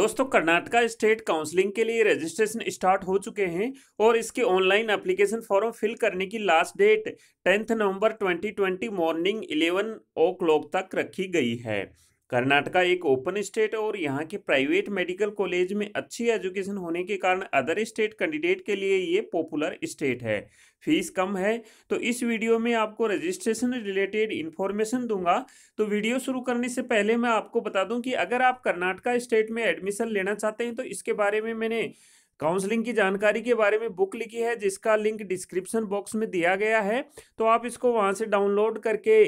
दोस्तों Karnataka state counselling के लिए रजिस्ट्रेशन स्टार्ट हो चुके हैं और इसके ऑनलाइन एप्लीकेशन फॉर्म फिल करने की लास्ट डेट 10 नवंबर 2020 मॉर्निंग 11 ओ क्लॉक तक रखी गई है कर्नाटका एक ओपन स्टेट और यहाँ के प्राइवेट मेडिकल कॉलेज में अच्छी एजुकेशन होने के कारण अदर स्टेट कैंडिडेट के लिए ये पॉपुलर स्टेट है फीस कम है तो इस वीडियो में आपको रजिस्ट्रेशन रिलेटेड इन्फॉर्मेशन दूंगा तो वीडियो शुरू करने से पहले मैं आपको बता दूं कि अगर आप कर्नाटका स्टेट में एडमिशन लेना चाहते हैं तो इसके बारे में मैंने काउंसलिंग की जानकारी के बारे में बुक लिखी है जिसका लिंक डिस्क्रिप्शन बॉक्स में दिया गया है तो आप इसको वहाँ से डाउनलोड करके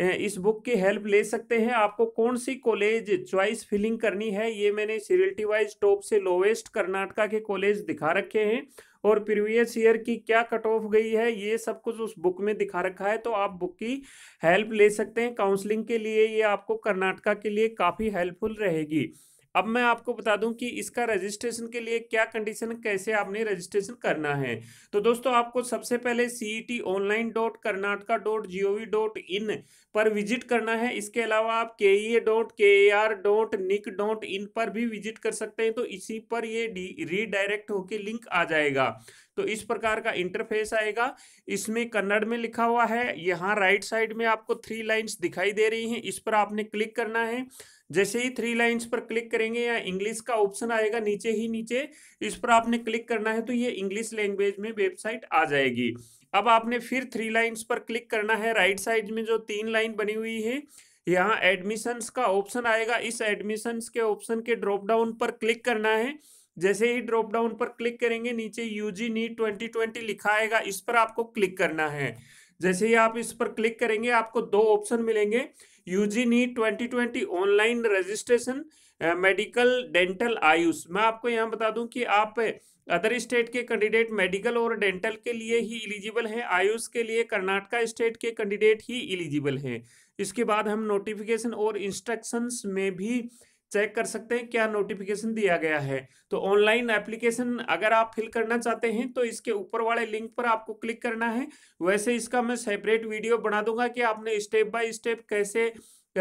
इस बुक की हेल्प ले सकते हैं आपको कौन सी कॉलेज चॉइस फिलिंग करनी है ये मैंने सीरियल्टी वाइज टॉप से लोवेस्ट कर्नाटका के कॉलेज दिखा रखे हैं और प्रीवियस ईयर की क्या कट ऑफ गई है ये सब कुछ उस बुक में दिखा रखा है तो आप बुक की हेल्प ले सकते हैं काउंसलिंग के लिए ये आपको कर्नाटका के लिए काफ़ी हेल्पफुल रहेगी अब मैं आपको बता दूं कि इसका रजिस्ट्रेशन के लिए क्या कंडीशन कैसे आपने रजिस्ट्रेशन करना है तो दोस्तों आपको सबसे पहले C E T online dot Karnataka dot G O V dot in पर विजिट करना है इसके अलावा आप के ई A dot K A R dot nic dot in पर भी विजिट कर सकते हैं तो इसी पर ये रीडायरेक्ट होकर लिंक आ जाएगा तो इस प्रकार का इंटरफेस आएगा इसमें कन्नड़ में लिखा हुआ है यहाँ राइट साइड में आपको थ्री लाइन्स दिखाई दे रही हैं इस पर आपने क्लिक करना है जैसे ही थ्री लाइंस पर क्लिक करेंगे या इंग्लिश का ऑप्शन आएगा नीचे ही नीचे इस पर आपने क्लिक करना है तो ये इंग्लिश लैंग्वेज में वेबसाइट आ जाएगी अब आपने फिर थ्री लाइंस पर क्लिक करना है राइट साइड में जो तीन लाइन बनी हुई है यहाँ एडमिशन्स का ऑप्शन आएगा इस एडमिशन्स के ऑप्शन के ड्रॉप डाउन पर क्लिक करना है जैसे ही ड्रॉप डाउन पर क्लिक करेंगे नीचे यूजी नीट ट्वेंटी ट्वेंटी लिखा आएगा इस पर आपको क्लिक करना है जैसे ही आप इस पर क्लिक करेंगे आपको दो ऑप्शन मिलेंगे UG NEET twenty twenty online registration medical dental AYUSH मैं आपको यहाँ बता दूं कि आप अदर स्टेट के कैंडिडेट मेडिकल और डेंटल के लिए ही इलिजिबल हैं आयुष के लिए कर्नाटका स्टेट के कैंडिडेट ही इलिजिबल हैं इसके बाद हम नोटिफिकेशन और इंस्ट्रक्शंस में भी चेक कर सकते हैं क्या नोटिफिकेशन दिया गया है तो ऑनलाइन एप्लीकेशन अगर आप फिल करना चाहते हैं तो इसके ऊपर वाले लिंक पर आपको क्लिक करना है वैसे इसका मैं सेपरेट वीडियो बना दूंगा कि आपने स्टेप बाय स्टेप कैसे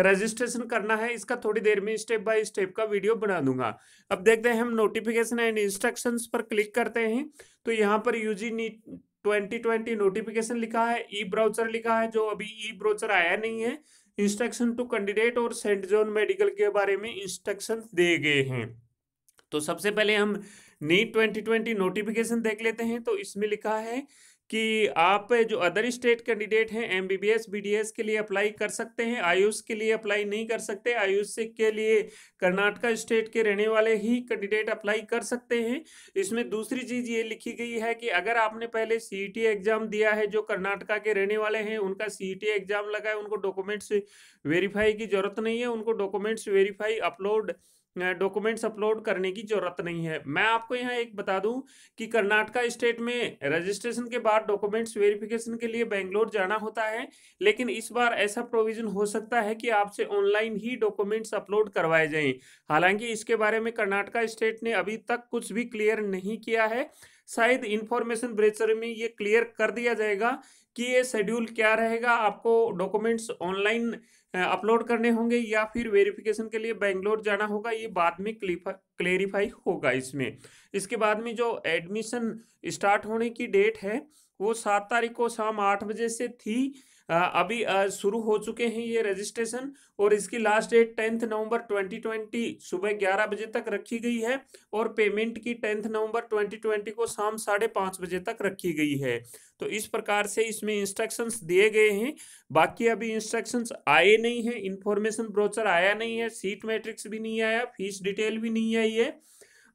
रजिस्ट्रेशन करना है इसका थोड़ी देर में स्टेप बाय स्टेप का वीडियो बना दूंगा अब देखते हैं हम नोटिफिकेशन एंड इंस्ट्रक्शन पर क्लिक करते हैं तो यहाँ पर UG NEET twenty twenty notification लिखा है ई ब्राउचर लिखा है जो अभी ई ब्राउचर आया नहीं है इंस्ट्रक्शन टू कैंडिडेट और सेंट जॉन मेडिकल के बारे में इंस्ट्रक्शन दिए गए हैं तो सबसे पहले हम नीट 2020 नोटिफिकेशन देख लेते हैं तो इसमें लिखा है कि आप जो अदर स्टेट कैंडिडेट हैं एम बी बीडीएस के लिए अप्लाई कर सकते हैं आयुष के लिए अप्लाई नहीं कर सकते आयुष के लिए कर्नाटका स्टेट के रहने वाले ही कैंडिडेट अप्लाई कर सकते हैं इसमें दूसरी चीज़ ये लिखी गई है कि अगर आपने पहले सी एग्ज़ाम e दिया है जो कर्नाटका के रहने वाले हैं उनका सी एग्ज़ाम e लगा है उनको डॉक्यूमेंट्स वेरीफाई की ज़रूरत नहीं है उनको documents verify upload documents upload करने की जरूरत नहीं है मैं आपको यहाँ एक बता दूं कि कर्नाटका स्टेट में रजिस्ट्रेशन के बाद डॉक्यूमेंट्स वेरिफिकेशन के लिए बेंगलोर जाना होता है लेकिन इस बार ऐसा प्रोविजन हो सकता है कि आपसे ऑनलाइन ही डॉक्यूमेंट्स अपलोड करवाए जाएं हालांकि इसके बारे में कर्नाटका स्टेट ने अभी तक कुछ भी क्लियर नहीं किया है शायद इंफॉर्मेशन ब्रेचर में ये क्लियर कर दिया जाएगा कि ये शेड्यूल क्या रहेगा आपको डॉक्यूमेंट्स ऑनलाइन अपलोड करने होंगे या फिर वेरिफिकेशन के लिए बेंगलोर जाना होगा ये बाद में क्लेरिफाई होगा इसमें इसके बाद में जो एडमिशन स्टार्ट होने की डेट है वो सात तारीख को शाम आठ बजे से थी अभी शुरू हो चुके हैं ये रजिस्ट्रेशन और इसकी लास्ट डेट टेंथ नवंबर 2020 सुबह 11 बजे तक रखी गई है और पेमेंट की टेंथ नवंबर 2020 को शाम साढ़े पाँच बजे तक रखी गई है तो इस प्रकार से इसमें इंस्ट्रक्शंस दिए गए हैं बाकी अभी इंस्ट्रक्शंस आए नहीं है इंफॉर्मेशन ब्रोचर आया नहीं है सीट मैट्रिक्स भी नहीं आया फीस डिटेल भी नहीं आई है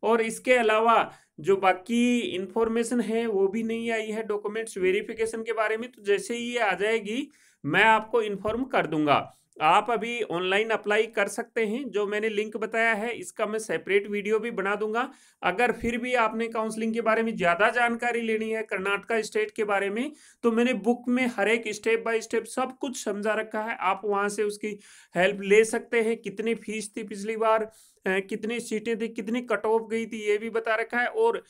और इसके अलावा जो बाकी इंफॉर्मेशन है वो भी नहीं आई है डॉक्यूमेंट्स वेरिफिकेशन के बारे में तो जैसे ही ये आ जाएगी मैं आपको इन्फॉर्म कर दूंगा आप अभी ऑनलाइन अप्लाई कर सकते हैं जो मैंने लिंक बताया है इसका मैं सेपरेट वीडियो भी बना दूंगा अगर फिर भी आपने काउंसलिंग के बारे में ज़्यादा जानकारी लेनी है कर्नाटका स्टेट के बारे में तो मैंने बुक में हर एक स्टेप बाय स्टेप सब कुछ समझा रखा है आप वहाँ से उसकी हेल्प ले सकते हैं कितनी फीस थी पिछली बार कितनी सीटें थी कितनी कट ऑफ गई थी ये भी बता रखा है और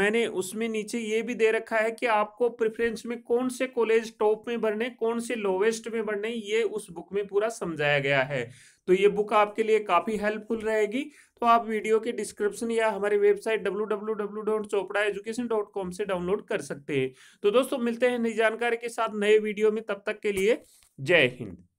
मैंने उसमें नीचे ये भी दे रखा है कि आपको प्रिफरेंस में कौन से कॉलेज टॉप में भरने कौन से लोवेस्ट में भरने ये उस बुक में पूरा समझाया गया है तो ये बुक आपके लिए काफ़ी हेल्पफुल रहेगी तो आप वीडियो के डिस्क्रिप्शन या हमारी वेबसाइट डब्ल्यू से डाउनलोड कर सकते हैं तो दोस्तों मिलते हैं नई जानकारी के साथ नए वीडियो में तब तक के लिए जय हिंद